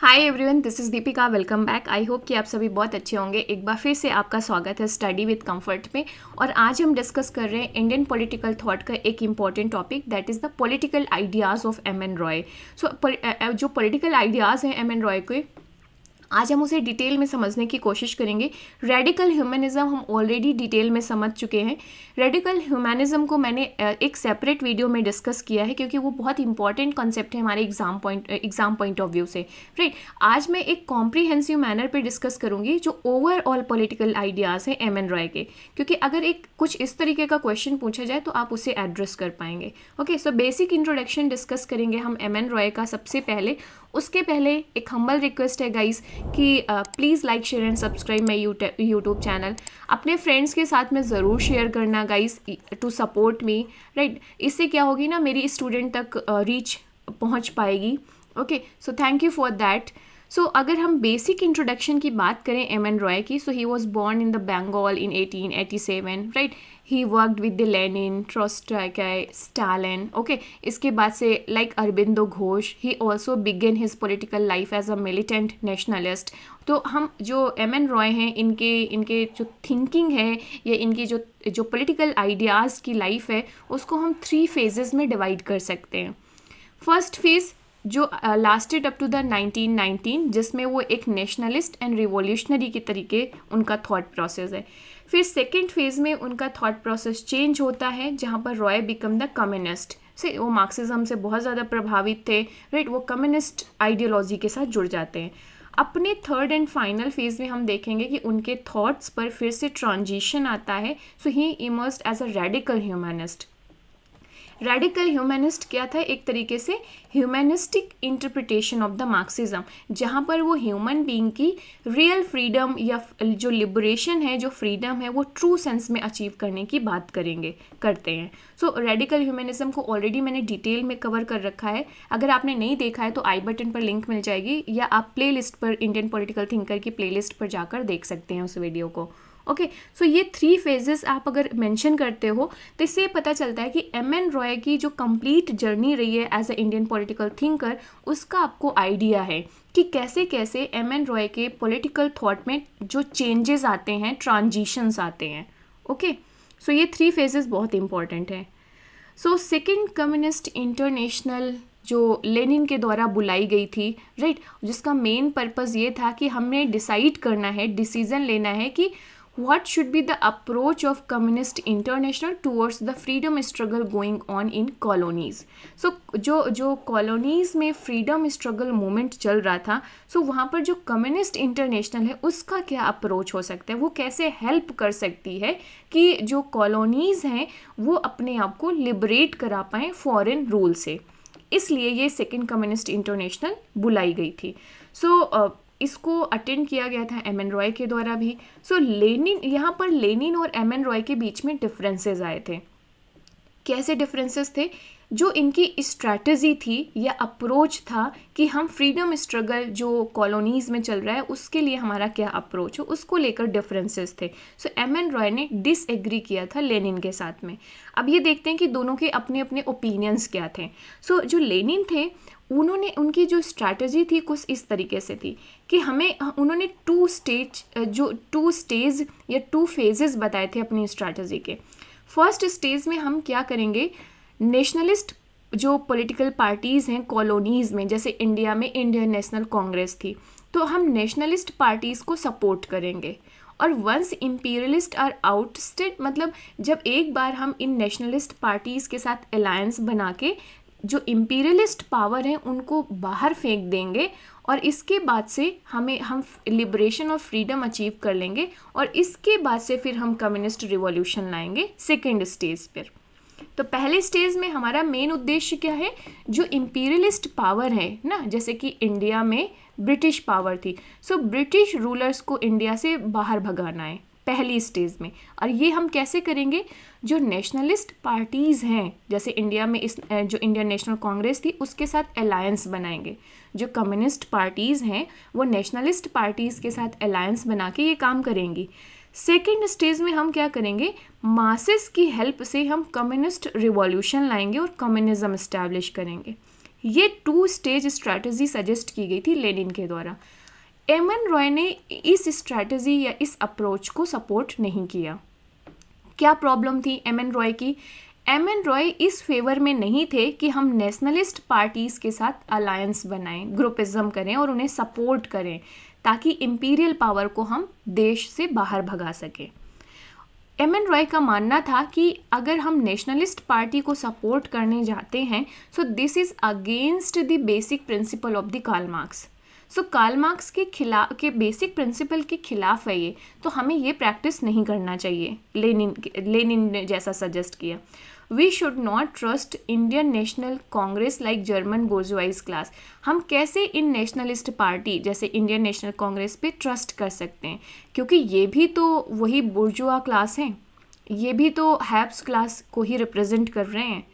Hi everyone this is Deepika welcome back I hope कि आप सभी बहुत अच्छे होंगे एक बार फिर से आपका स्वागत है स्टडी विद कंफर्ट में और आज हम डिस्कस कर रहे हैं इंडियन पॉलिटिकल थॉट का एक important topic that is the political ideas of M N Roy so जो पॉलिटिकल आइडियाज़ हैं एम एन रॉय के आज हम उसे डिटेल में समझने की कोशिश करेंगे रेडिकल ह्यूमनिज़म हम ऑलरेडी डिटेल में समझ चुके हैं रेडिकल ह्यूमनिज़म को मैंने एक सेपरेट वीडियो में डिस्कस किया है क्योंकि वो बहुत इंपॉर्टेंट कॉन्सेप्ट है हमारे exam point exam point of view से राइट आज मैं एक कॉम्प्रीहेंसिव मैनर पर डिस्कस करूँगी जो ओवरऑल पोलिटिकल आइडियाज़ हैं एम एन रॉय के क्योंकि अगर एक कुछ इस तरीके का क्वेश्चन पूछा जाए तो आप उसे एड्रेस कर पाएंगे okay so basic introduction discuss करेंगे हम एम एन रॉय का सबसे पहले उसके पहले एक हम्बल रिक्वेस्ट है गाइस कि please like share and subscribe my YouTube channel अपने फ्रेंड्स के साथ में ज़रूर शेयर करना guys to support me right इससे क्या होगी ना मेरी स्टूडेंट तक रीच uh, पहुंच पाएगी okay so thank you for that so so, अगर हम बेसिक इंट्रोडक्शन की बात करें एम एन रॉय की so he was born in the Bengal in eighteen eighty seven right he worked with the Lenin Trotsky Stalin okay इसके बाद से like Aurobindo Ghosh he also began his political life as a militant nationalist तो हम जो M N Roy हैं इनके इनके जो थिंकिंग है या इनकी जो जो पोलिटिकल आइडियाज़ की लाइफ है उसको हम थ्री फेजेस में डिवाइड कर सकते हैं फर्स्ट फेज़ जो लास्टेड अप टू द 1919 जिसमें वो एक नेशनलिस्ट एंड रिवोल्यूशनरी के तरीके उनका थॉट प्रोसेस है फिर सेकेंड फेज़ में उनका थॉट प्रोसेस चेंज होता है जहाँ पर रॉय बिकम द कम्युनिस्ट से वो मार्क्सिज्म से बहुत ज़्यादा प्रभावित थे राइट वो कम्युनिस्ट आइडियोलॉजी के साथ जुड़ जाते हैं अपने थर्ड एंड फाइनल फेज़ में हम देखेंगे कि उनके थॉट्स पर फिर से ट्रांजिशन आता है so he emerges as a radical humanist radical humanist क्या था एक तरीके से humanistic interpretation of the Marxism जहाँ पर वो ह्यूमन बींग की रियल फ्रीडम या जो लिबरेशन है जो फ्रीडम है वो ट्रू सेंस में अचीव करने की बात करेंगे करते हैं सो रेडिकल ह्यूमनिज्म को ऑलरेडी मैंने डिटेल में कवर कर रखा है अगर आपने नहीं देखा है तो आई बटन पर लिंक मिल जाएगी या आप प्ले पर इंडियन पोलिटिकल थिंकर की प्ले पर जाकर देख सकते हैं उस वीडियो को ओके okay, सो so ये थ्री फेजेस आप अगर मेंशन करते हो तो इससे पता चलता है कि एम एन रॉय की जो कंप्लीट जर्नी रही है as a Indian political thinker उसका आपको आइडिया है कि कैसे कैसे एम एन रॉय के पॉलिटिकल थॉट में जो चेंजेस आते हैं ट्रांजिशंस आते हैं ओके okay? सो so ये थ्री फेजेस बहुत इंपॉर्टेंट हैं सो सेकेंड कम्युनिस्ट इंटरनेशनल जो लेनिन के द्वारा बुलाई गई थी राइट right? जिसका मेन पर्पज़ ये था कि हमें डिसाइड करना है डिसीज़न लेना है कि what should be the approach of communist international towards the freedom struggle going on in colonies so जो जो colonies में freedom struggle movement चल रहा था so वहाँ पर जो communist international है उसका क्या approach हो सकता है वो कैसे help कर सकती है कि जो colonies हैं वो अपने आप को liberate करा पाएँ foreign rule से इसलिए ये second communist international बुलाई गई थी so, uh, इसको अटेंड किया गया था एम एन रॉय के द्वारा भी सो so, लेनिन यहाँ पर लेनिन और एम एन रॉय के बीच में डिफरेंसेस आए थे कैसे डिफरेंसेस थे जो इनकी स्ट्रैटी थी या अप्रोच था कि हम फ्रीडम स्ट्रगल जो कॉलोनीज़ में चल रहा है उसके लिए हमारा क्या अप्रोच हो उसको लेकर डिफरेंसेस थे सो एम एन रॉय ने डिसएग्री किया था लेनिन के साथ में अब ये देखते हैं कि दोनों के अपने अपने ओपिनियंस क्या थे सो so, जो लेनिन थे उन्होंने उनकी जो स्ट्रैटेजी थी कुछ इस तरीके से थी कि हमें उन्होंने टू स्टेज जो टू स्टेज या टू फेजेस बताए थे अपनी स्ट्रैटेजी के फर्स्ट स्टेज में हम क्या करेंगे नेशनलिस्ट जो पॉलिटिकल पार्टीज़ हैं कॉलोनीज़ में जैसे इंडिया में इंडियन नेशनल कांग्रेस थी तो हम नेशनलिस्ट पार्टीज़ को सपोर्ट करेंगे और वंस इम्पीरियलिस्ट आर आउटस्टेड मतलब जब एक बार हम इन नेशनलिस्ट पार्टीज़ के साथ अलायंस बना के जो इम्पीरियलिस्ट पावर हैं उनको बाहर फेंक देंगे और इसके बाद से हमें हम लिबरेशन और फ्रीडम अचीव कर लेंगे और इसके बाद से फिर हम कम्युनिस्ट रिवॉल्यूशन लाएंगे सेकेंड स्टेज पर तो पहले स्टेज में हमारा मेन उद्देश्य क्या है जो इम्पीरियलिस्ट पावर है ना जैसे कि इंडिया में ब्रिटिश पावर थी सो ब्रिटिश रूलर्स को इंडिया से बाहर भगाना है पहली स्टेज में और ये हम कैसे करेंगे जो नेशनलिस्ट पार्टीज़ हैं जैसे इंडिया में इस जो इंडियन नेशनल कांग्रेस थी उसके साथ अलायंस बनाएंगे जो कम्युनिस्ट पार्टीज़ हैं वो नेशनलिस्ट पार्टीज़ के साथ अलायंस बना के ये काम करेंगी सेकेंड स्टेज में हम क्या करेंगे मासिस की हेल्प से हम कम्युनिस्ट रिवॉल्यूशन लाएंगे और कम्युनिज्म इस्टेब्लिश करेंगे ये टू स्टेज स्ट्रैटेजी सजेस्ट की गई थी लेनिन के द्वारा एम एन रॉय ने इस स्ट्रैटेजी या इस अप्रोच को सपोर्ट नहीं किया क्या प्रॉब्लम थी एम एन रॉय की एम एन रॉय इस फेवर में नहीं थे कि हम नेशनलिस्ट पार्टीज़ के साथ अलायंस बनाएं ग्रुपिज्म करें और उन्हें सपोर्ट करें ताकि इम्पीरियल पावर को हम देश से बाहर भगा सकें एम एन रॉय का मानना था कि अगर हम नेशनलिस्ट पार्टी को सपोर्ट करने जाते हैं so this is against the basic principle of the Karl Marx so Karl Marx के खिलाफ के बेसिक प्रिंसिपल के खिलाफ है ये तो हमें ये प्रैक्टिस नहीं करना चाहिए लेनिन लेनिन ने जैसा सजेस्ट किया we should not trust Indian National Congress like German bourgeoisie class हम कैसे इन नेशनलिस्ट पार्टी जैसे इंडियन नेशनल कांग्रेस पे ट्रस्ट कर सकते हैं क्योंकि ये भी तो वही बुर्जुआ क्लास हैं ये भी तो हैप्स क्लास को ही रिप्रेजेंट कर रहे हैं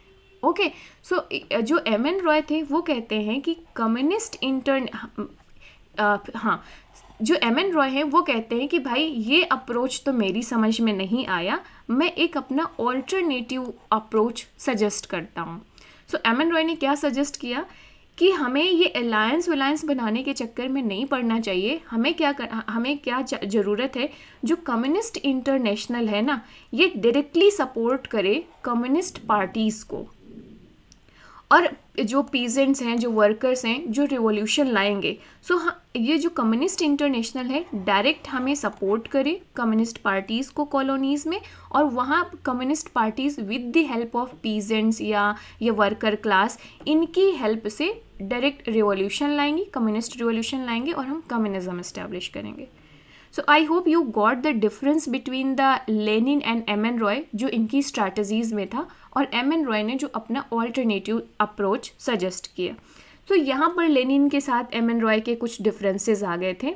ओके okay, सो so, जो एम एन रॉय थे वो कहते हैं कि कम्युनिस्ट इंटर हाँ जो एम एन रॉय हैं वो कहते हैं कि भाई ये अप्रोच तो मेरी समझ में नहीं आया मैं एक अपना ऑल्टरनेटिव अप्रोच सजेस्ट करता हूँ सो एम एन रॉय ने क्या सजेस्ट किया कि हमें ये अलायंस वलायंस बनाने के चक्कर में नहीं पड़ना चाहिए हमें क्या कर, हमें क्या ज़रूरत है जो कम्युनिस्ट इंटरनेशनल है ना ये डायरेक्टली सपोर्ट करे कम्युनिस्ट पार्टीज़ को और जो पीजेंट्स हैं जो वर्कर्स हैं जो रिवोल्यूशन लाएंगे सो so, हाँ, ये जो कम्युनिस्ट इंटरनेशनल है डायरेक्ट हमें सपोर्ट करे कम्युनिस्ट पार्टीज़ को कॉलोनीज़ में और वहाँ communist parties with the help of peasants या ये वर्कर क्लास इनकी हेल्प से डायरेक्ट रिवोल्यूशन लाएंगी कम्युनिस्ट रिवोल्यूशन लाएंगे और हम कम्युनिज्म इस्टेब्लिश करेंगे so I hope you got the difference between the Lenin and M N Roy जो इनकी स्ट्रैटेजीज में था और एम एन रॉय ने जो अपना ऑल्टरनेटिव अप्रोच सजेस्ट किया तो यहाँ पर लेनिन के साथ एम एन रॉय के कुछ डिफरेंसेस आ गए थे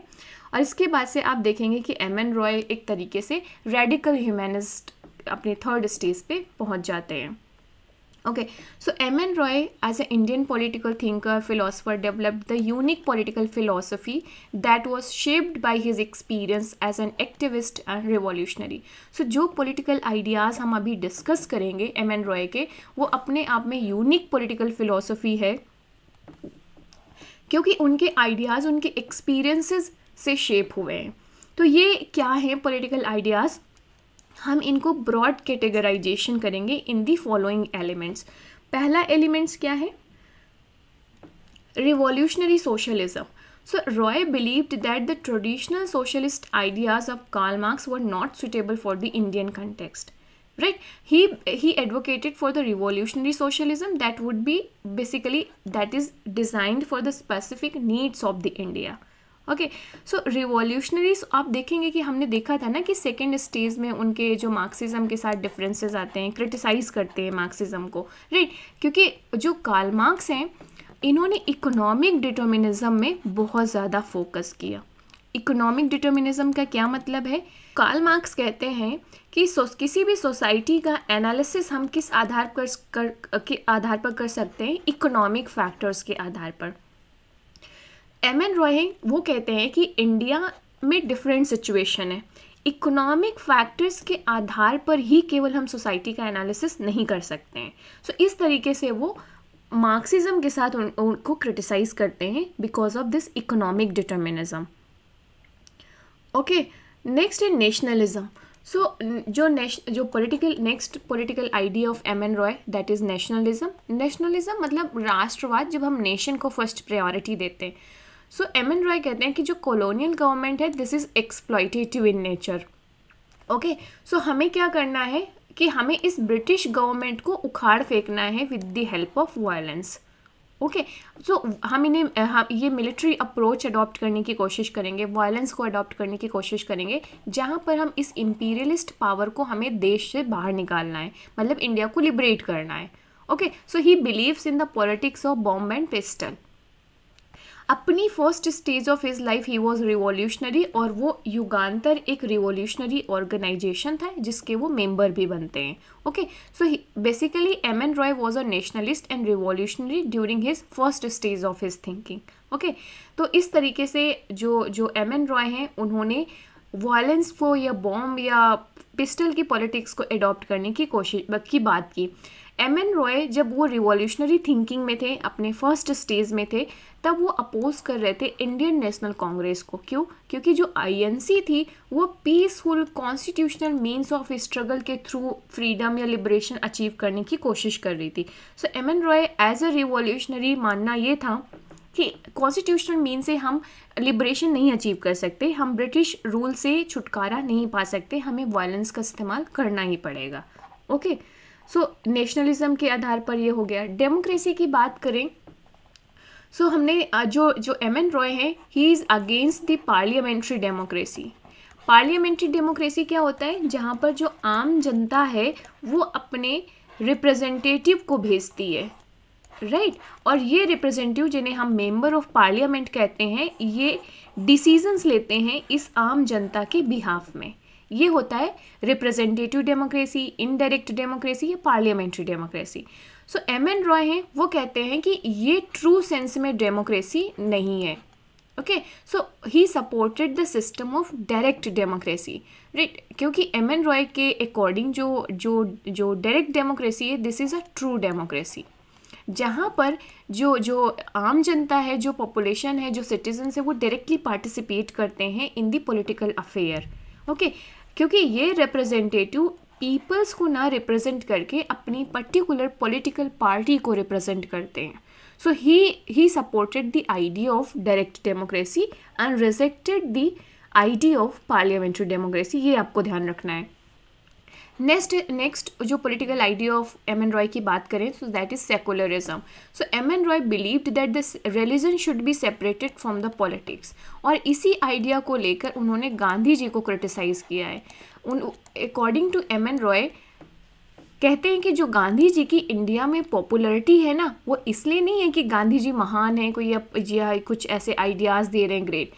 और इसके बाद से आप देखेंगे कि एम एन रॉय एक तरीके से रेडिकल ह्यूमनिस्ट अपने थर्ड स्टेज पे पहुँच जाते हैं Okay, so M.N. Roy, as an Indian political thinker, philosopher, developed the unique political philosophy that was shaped by his experience as an activist and revolutionary. So जो political ideas हम अभी discuss करेंगे M.N. Roy के वो अपने आप में unique political philosophy है क्योंकि उनके ideas, उनके experiences से shape हुए हैं तो ये क्या हैं political ideas? हम इनको ब्रॉड कैटेगराइजेशन करेंगे इन दी फॉलोइंग एलिमेंट्स पहला एलिमेंट्स क्या है revolutionary socialism so Roy believed that the traditional socialist ideas of Karl Marx were not suitable for the Indian context right he he advocated for the revolutionary socialism that would be basically that is designed for the specific needs of the India okay so revolutionaries आप देखेंगे कि हमने देखा था ना कि second stage में उनके जो मार्क्सिज्म के साथ डिफरेंसेस आते हैं क्रिटिसाइज करते हैं मार्क्सिज्म को राइट क्योंकि जो काल मार्क्स हैं इन्होंने इकोनॉमिक डिटर्मिनिज्म में बहुत ज़्यादा फोकस किया इकोनॉमिक डिटर्मिनिज्म का क्या मतलब है काल मार्क्स कहते हैं कि किसी भी सोसाइटी का एनालिसिस हम किस आधार पर कर के आधार पर कर सकते हैं इकोनॉमिक फैक्टर्स के आधार पर एम एन रॉय वो कहते हैं कि इंडिया में डिफरेंट सिचुएशन है इकोनॉमिक फैक्टर्स के आधार पर ही केवल हम सोसाइटी का एनालिसिस नहीं कर सकते हैं सो so, इस तरीके से वो मार्क्सिज्म के साथ उन, उनको क्रिटिसाइज करते हैं because of this economic determinism okay next है नेशनलिज्म सो जो नेश जो political next political idea of M N Roy that is nationalism nationalism मतलब राष्ट्रवाद जब हम नेशन को फर्स्ट प्रायोरिटी देते हैं सो एम एन रॉय कहते हैं कि जो कॉलोनियल गवर्नमेंट है this is exploitative in nature okay so हमें क्या करना है कि हमें इस ब्रिटिश गवर्नमेंट को उखाड़ फेंकना है with the help of violence okay so हम इन्हें हम ये मिलिट्री अप्रोच अडॉप्ट करने की कोशिश करेंगे वायलेंस को अडॉप्ट करने की कोशिश करेंगे जहाँ पर हम इस इम्पीरियलिस्ट पावर को हमें देश से बाहर निकालना है मतलब इंडिया को लिबरेट करना है okay so he believes in the politics of bomb and pistol अपनी first stage of his life he was revolutionary और वो युगान्तर एक रिवॉल्यूशनरी ऑर्गेनाइजेशन था जिसके वो मेंबर भी बनते हैं okay so basically M N Roy was a nationalist and revolutionary during his first stage of his thinking okay तो इस तरीके से जो जो एम एन रॉय हैं उन्होंने वायलेंस को या बॉम्ब या पिस्टल की पॉलिटिक्स को एडॉप्ट करने की कोशिश की बात की एम एन रॉय जब वो रिवॉल्यूशनरी थिंकिंग में थे अपने फर्स्ट स्टेज में थे तब वो अपोज कर रहे थे इंडियन नेशनल कांग्रेस को क्यों क्योंकि जो आईएनसी थी वो peaceful constitutional means of struggle के थ्रू फ्रीडम या लिबरेशन अचीव करने की कोशिश कर रही थी so M N Roy as a revolutionary मानना ये था कि कॉन्स्टिट्यूशनल मीन से हम लिबरेशन नहीं अचीव कर सकते हम ब्रिटिश रूल से छुटकारा नहीं पा सकते हमें वायलेंस का इस्तेमाल करना ही पड़ेगा okay okay? So so, nationalism के आधार पर ये हो गया डेमोक्रेसी की बात करें सो so, हमने जो जो एम एन रॉय हैं he is against the parliamentary democracy parliamentary democracy क्या होता है जहाँ पर जो आम जनता है वो अपने रिप्रेजेंटेटिव को भेजती है राइट right? और ये रिप्रेजेंटेटिव जिन्हें हम मेंबर ऑफ पार्लियामेंट कहते हैं ये डिसीजंस लेते हैं इस आम जनता के बिहाफ में ये होता है रिप्रेजेंटेटिव डेमोक्रेसी इनडायरेक्ट डेमोक्रेसी या parliamentary democracy so M N Roy हैं वो कहते हैं कि ये ट्रू सेंस में डेमोक्रेसी नहीं है okay so he supported the system of direct democracy right क्योंकि एम एन रॉय के अकॉर्डिंग जो जो जो डायरेक्ट डेमोक्रेसी है this is a true democracy जहाँ पर जो जो आम जनता है जो पॉपुलेशन है जो सिटीजन्स है वो डायरेक्टली पार्टिसिपेट करते हैं in the political affair okay क्योंकि ये रिप्रेजेंटेटिव पीपल्स को ना रिप्रेजेंट करके अपनी पर्टिकुलर पॉलिटिकल पार्टी को रिप्रेजेंट करते हैं so he he supported the idea of direct democracy and rejected the idea of parliamentary democracy ये आपको ध्यान रखना है नेक्स्ट नेक्स्ट जो political idea of M N Roy की बात करें so that is secularism so M N Roy believed that this religion should be separated from the politics और इसी आइडिया को लेकर उन्होंने गांधी जी को क्रिटिसाइज़ किया है उन according to M N Roy कहते हैं कि जो गांधी जी की इंडिया में पॉपुलरिटी है ना वो इसलिए नहीं है कि गांधी जी महान हैं कोई या कुछ ऐसे आइडियाज़ दे रहे हैं ग्रेट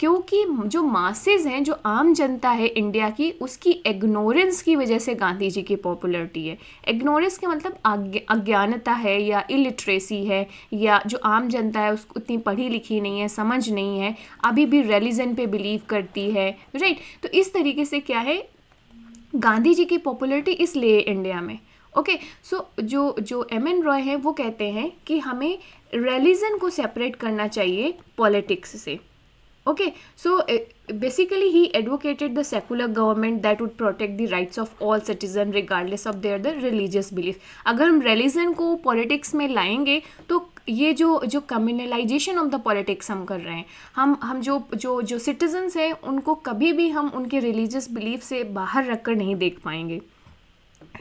क्योंकि जो मासेज हैं जो आम जनता है इंडिया की उसकी इग्नोरेंस की वजह से गांधी जी की पॉपुलैरिटी है इग्नोरेंस का मतलब अज्ञानता है या इलिटरेसी है या जो आम जनता है उसको उतनी पढ़ी लिखी नहीं है समझ नहीं है अभी भी रिलीजन पे बिलीव करती है राइट तो इस तरीके से क्या है गांधी जी की पॉपुलरिटी इसलिए इंडिया में ओके okay, सो so, जो जो एम एन रॉय हैं वो कहते हैं कि हमें रिलीजन को सेपरेट करना चाहिए पॉलिटिक्स से okay so uh, basically he advocated the secular government that would protect the rights of all citizen regardless of their the religious belief अगर हम religion को politics में लाएंगे तो ये जो जो कम्युनलाइजेशन ऑफ द पॉलिटिक्स हम कर रहे हैं हम हम जो जो जो सिटीजन्स हैं उनको कभी भी हम उनके रिलीजियस बिलीफ से बाहर रखकर नहीं देख पाएंगे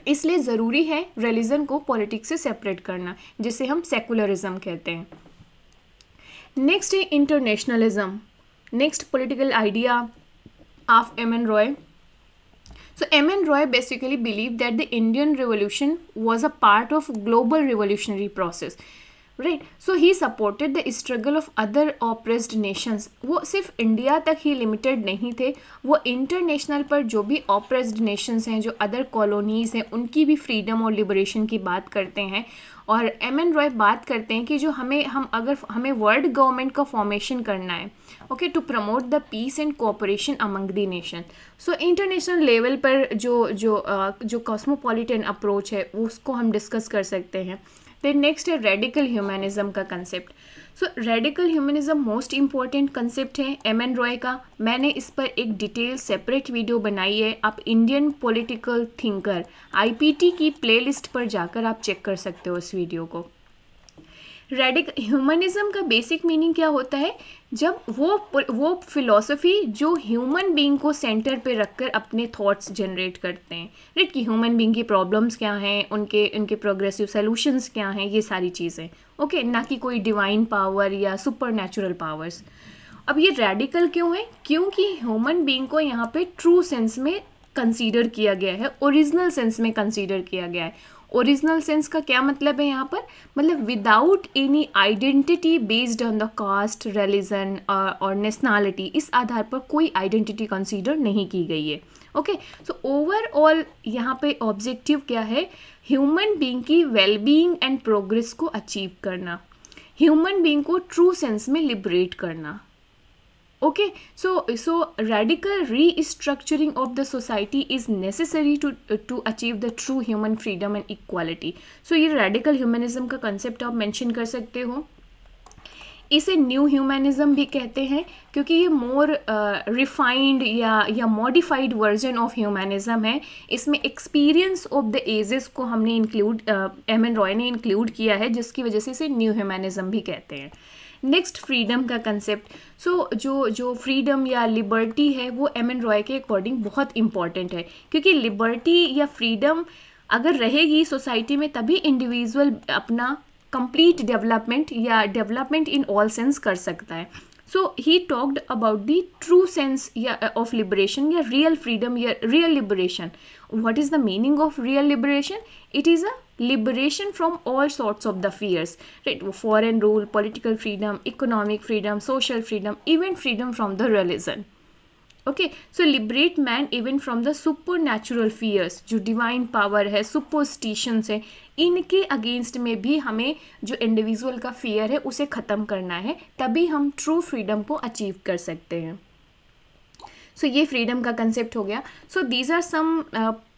इसलिए ज़रूरी है रिलीजन को पॉलिटिक्स से सेपरेट करना जिसे हम सेकुलरिज्म कहते हैं नेक्स्ट है internationalism next political idea of M N Roy so M N Roy basically believe that the Indian revolution was a part of global revolutionary process right so he supported the struggle of other oppressed nations वो सिर्फ India तक ही limited नहीं थे वो international पर जो भी oppressed Nations हैं जो अदर कॉलोनीज़ हैं उनकी भी फ्रीडम और लिबरेशन की बात करते हैं और एम एन रॉय बात करते हैं कि जो हमें हम अगर हमें वर्ल्ड गवर्नमेंट का फॉर्मेशन करना है okay to promote the peace and cooperation among the nation so international level पर जो जो uh, जो कॉस्मोपॉलिटन अप्रोच है उसको हम डिस्कस कर सकते हैं देन नेक्स्ट है रेडिकल ह्यूमनिज़म का concept so radical humanism most important concept है एम एन रॉय का मैंने इस पर एक डिटेल सेपरेट वीडियो बनाई है आप इंडियन पॉलिटिकल थिंकर आईपीटी की प्लेलिस्ट पर जाकर आप चेक कर सकते हो उस वीडियो को रेडिक ह्यूमनिज्म का बेसिक मीनिंग क्या होता है जब वो वो फिलॉसफी जो ह्यूमन बीइंग को सेंटर पे रखकर अपने थॉट्स जनरेट करते हैं राइट कि ह्यूमन बीइंग की प्रॉब्लम्स क्या हैं उनके उनके प्रोग्रेसिव सोल्यूशंस क्या हैं ये सारी चीज़ें ओके okay? ना कि कोई डिवाइन पावर या सुपर पावर्स अब ये रेडिकल क्यों है क्योंकि ह्यूमन बींग को यहाँ पर ट्रू सेंस में कंसीडर किया गया है ओरिजिनल सेंस में कंसीडर किया गया है ओरिजिनल सेंस का क्या मतलब है यहाँ पर मतलब without any identity based on the caste religion और नेशनैलिटी इस आधार पर कोई आइडेंटिटी कंसीडर नहीं की गई है ओके सो ओवरऑल यहाँ पे ऑब्जेक्टिव क्या है ह्यूमन बींग की वेलबींग एंड प्रोग्रेस को अचीव करना ह्यूमन बींग को ट्रू सेंस में लिबरेट करना okay so so radical restructuring of the society is necessary to to achieve the true human freedom and equality so ये radical humanism का concept आप mention कर सकते हो इसे न्यू ह्यूमनिज्म भी कहते हैं क्योंकि ये मोर रिफाइंड uh, या या मॉडिफाइड वर्जन ऑफ ह्यूमनिज्म है इसमें एक्सपीरियंस ऑफ द एजेस को हमने इंक्लूड एम एन रॉय ने इंक्लूड किया है जिसकी वजह से इसे न्यू ह्यूमनिज्म भी कहते हैं नेक्स्ट फ्रीडम का कंसेप्ट सो so, जो जो फ्रीडम या लिबर्टी है वो एम एन रॉय के अकॉर्डिंग बहुत इंपॉर्टेंट है क्योंकि लिबर्टी या फ्रीडम अगर रहेगी सोसाइटी में तभी इंडिविजुअल अपना कंप्लीट डेवलपमेंट या डेवलपमेंट इन ऑल सेंस कर सकता है so he talked about the true sense या ऑफ लिबरेशन या रियल फ्रीडम या real liberation what is the meaning of real liberation it is a liberation from all sorts of the fears right foreign rule political freedom economic freedom social freedom even freedom from the religion okay so liberate man even from the supernatural fears जो divine power है superstitions है इनके against में भी हमें जो individual का fear है उसे ख़त्म करना है तभी हम ट्रू फ्रीडम को अचीव कर सकते हैं सो so, ये फ्रीडम का कंसेप्ट हो गया so these are some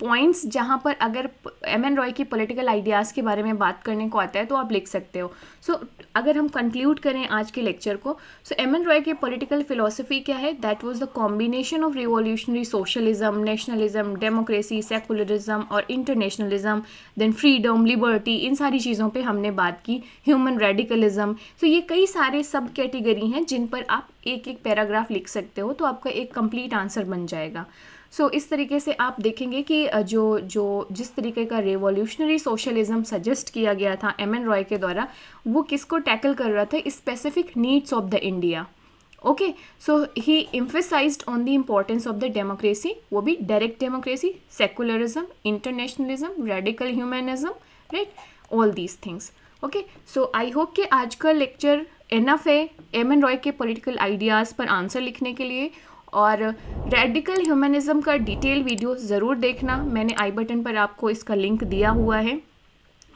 points जहाँ पर अगर एम एन रॉय की पॉलिटिकल आइडियाज़ के बारे में बात करने को आता है तो आप लिख सकते हो सो so, अगर हम कंक्लूड करें आज के लेक्चर को सो एम एन रॉय के पॉलिटिकल फिलोसफी क्या है that was the combination of revolutionary socialism nationalism democracy secularism और इंटरनेशनलिज्म देन फ्रीडम लिबर्टी इन सारी चीज़ों पर हमने बात की ह्यूमन रेडिकलिज्म सो ये कई सारे सब कैटेगरी हैं जिन पर आप एक एक पैराग्राफ लिख सकते हो तो आपका एक कंप्लीट राइट आंसर बन जाएगा सो so, इस तरीके से आप देखेंगे कि जो जो जिस तरीके का रेवोल्यूशनरी सोशलिज्म सजेस्ट किया गया था एम एन रॉय के द्वारा वो किसको टैकल कर रहा था specific needs of the India okay so he emphasize on the importance of the democracy वो भी direct democracy secularism internationalism radical humanism right all these things okay so I hope कि आज का लेक्चर एनफ है M N Roy के political ideas पर answer लिखने के लिए और रेडिकल ह्यूमनिज़म का डिटेल वीडियो ज़रूर देखना मैंने आई बटन पर आपको इसका लिंक दिया हुआ है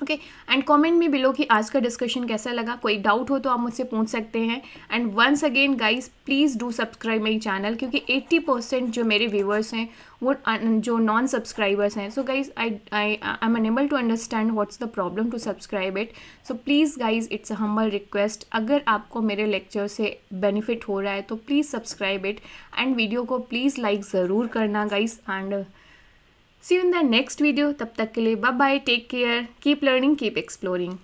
ओके एंड कमेंट में बिलो कि आज का डिस्कशन कैसा लगा कोई डाउट हो तो आप मुझसे पूछ सकते हैं and once again guys please do subscribe my channel क्योंकि 80 परसेंट जो मेरे व्यूवर्स हैं वो जो नॉन सब्सक्राइबर्स हैं so guys I I I am unable to understand what's the problem to subscribe it so please guys it's a humble request अगर आपको मेरे लेक्चर से बेनिफिट हो रहा है तो please subscribe it and video को प्लीज़ लाइक ज़रूर करना guys and see you in the next video तब तक के लिए bye bye take care keep learning keep exploring